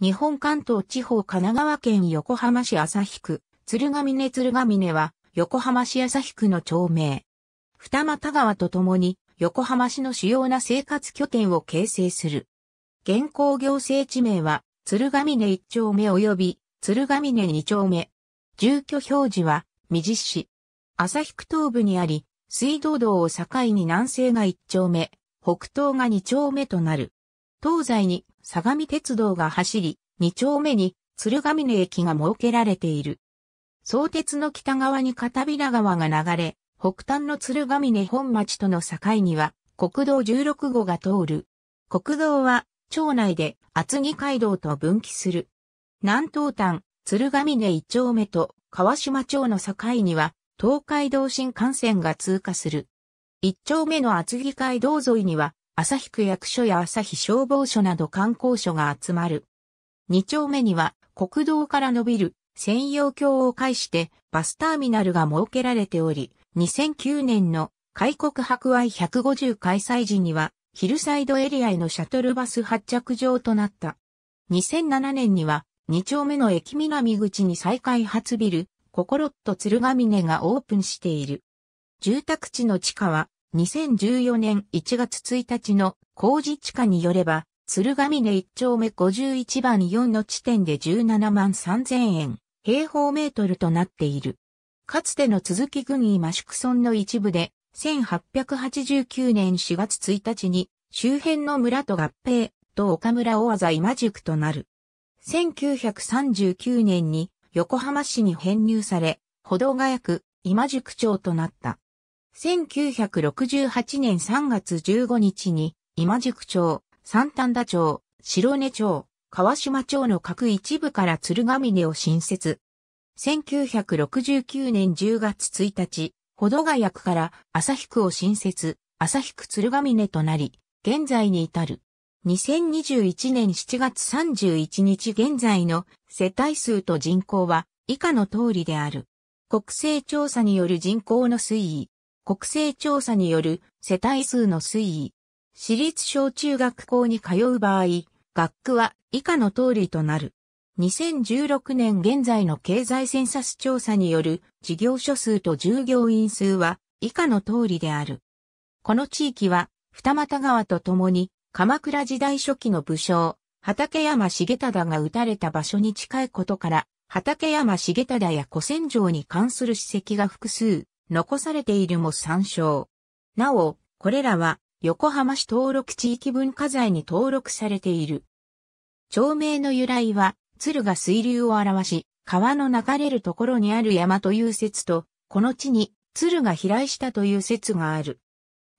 日本関東地方神奈川県横浜市旭区、鶴ヶ峰鶴ヶ峰は、横浜市旭区の町名。二俣川とともに、横浜市の主要な生活拠点を形成する。現行行政地名は、鶴ヶ峰一丁目及び、鶴ヶ峰二丁目。住居表示は、未実市。旭区東部にあり、水道道を境に南西が一丁目、北東が二丁目となる。東西に相模鉄道が走り、2丁目に鶴ヶ峰駅が設けられている。相鉄の北側に片平川が流れ、北端の鶴ヶ峰本町との境には国道16号が通る。国道は町内で厚木街道と分岐する。南東端、鶴ヶ峰一丁目と川島町の境には東海道新幹線が通過する。一丁目の厚木街道沿いには朝日区役所や朝日消防署など観光所が集まる。二丁目には国道から伸びる専用橋を介してバスターミナルが設けられており、2009年の開国博愛150開催時にはヒルサイドエリアへのシャトルバス発着場となった。2007年には二丁目の駅南口に再開発ビル、ココロット鶴ヶ峰がオープンしている。住宅地の地下は2014年1月1日の工事地下によれば、鶴ヶ峰1丁目51番4の地点で17万3000円、平方メートルとなっている。かつての続き軍医マシクの一部で、1889年4月1日に周辺の村と合併と岡村大技今宿となる。1939年に横浜市に編入され、歩道がやく今宿町となった。1968年3月15日に、今宿町、三反田町、白根町、川島町の各一部から鶴ヶ峰を新設。1969年10月1日、保土ヶ谷区から旭区を新設、旭区鶴ヶ峰となり、現在に至る。2021年7月31日現在の世帯数と人口は以下の通りである。国勢調査による人口の推移。国勢調査による世帯数の推移。私立小中学校に通う場合、学区は以下の通りとなる。2016年現在の経済センサス調査による事業所数と従業員数は以下の通りである。この地域は二俣川とともに鎌倉時代初期の武将、畠山重忠が撃たれた場所に近いことから、畠山重忠や古戦場に関する史跡が複数残されているも参照。なお、これらは横浜市登録地域文化財に登録されている。町名の由来は、鶴が水流を表し、川の流れるところにある山という説と、この地に鶴が飛来したという説がある。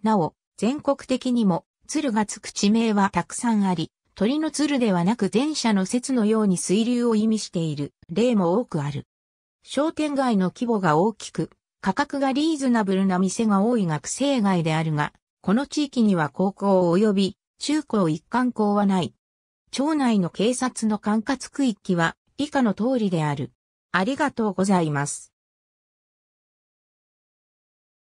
なお、全国的にも鶴がつく地名はたくさんあり、鳥の鶴ではなく前者の説のように水流を意味している例も多くある。商店街の規模が大きく、価格がリーズナブルな店が多い学生街であるが、この地域には高校及び中高一貫校はない。町内の警察の管轄区域は以下の通りである。ありがとうございます。